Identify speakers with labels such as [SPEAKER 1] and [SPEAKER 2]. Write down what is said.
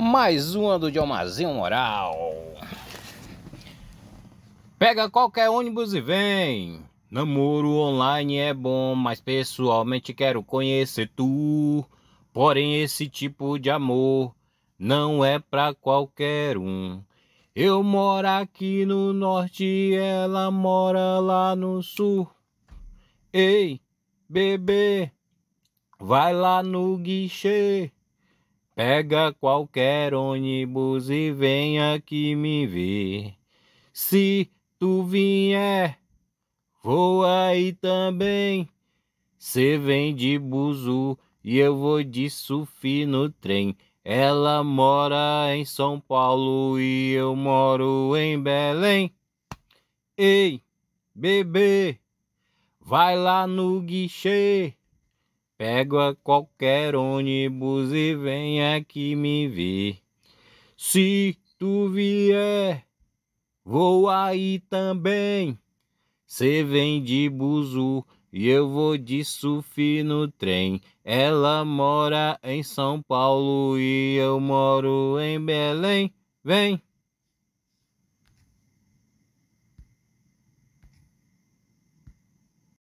[SPEAKER 1] Mais uma do Diomazinho Moral. Pega qualquer ônibus e vem. Namoro online é bom, mas pessoalmente quero conhecer tu. Porém, esse tipo de amor não é pra qualquer um. Eu moro aqui no norte, ela mora lá no sul. Ei, bebê, vai lá no guichê. Pega qualquer ônibus e venha aqui me ver. Se tu vier, vou aí também. Cê vem de buzu e eu vou de sufi no trem. Ela mora em São Paulo e eu moro em Belém. Ei, bebê, vai lá no guichê. Pega qualquer ônibus e vem aqui me ver. Se tu vier, vou aí também. Cê vem de buzu e eu vou de sufi no trem. Ela mora em São Paulo e eu moro em Belém. Vem!